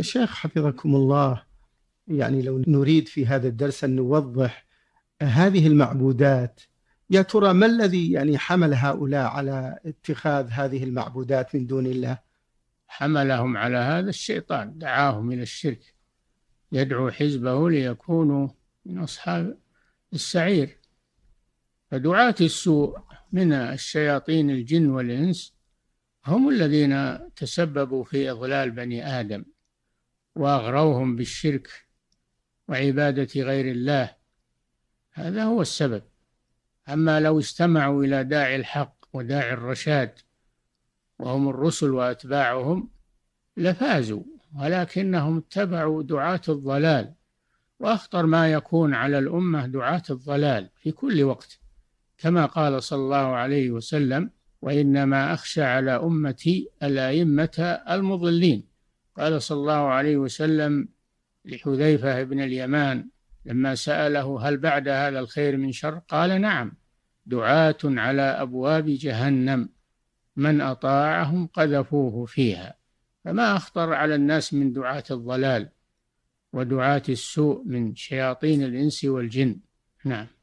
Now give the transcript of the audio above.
شيخ حفظكم الله يعني لو نريد في هذا الدرس أن نوضح هذه المعبودات يا ترى ما الذي يعني حمل هؤلاء على اتخاذ هذه المعبودات من دون الله حملهم على هذا الشيطان دعاهم إلى الشرك يدعو حزبه ليكونوا من أصحاب السعير فدعاة السوء من الشياطين الجن والإنس هم الذين تسببوا في إضلال بني آدم واغروهم بالشرك وعباده غير الله هذا هو السبب اما لو استمعوا الى داعي الحق وداعي الرشاد وهم الرسل واتباعهم لفازوا ولكنهم اتبعوا دعاه الضلال واخطر ما يكون على الامه دعاه الضلال في كل وقت كما قال صلى الله عليه وسلم وانما اخشى على امتي الائمه المضلين قال صلى الله عليه وسلم لحذيفة بن اليمان لما سأله هل بعد هذا الخير من شر قال نعم دعاة على أبواب جهنم من أطاعهم قذفوه فيها فما أخطر على الناس من دعاة الضلال ودعاة السوء من شياطين الإنس والجن نعم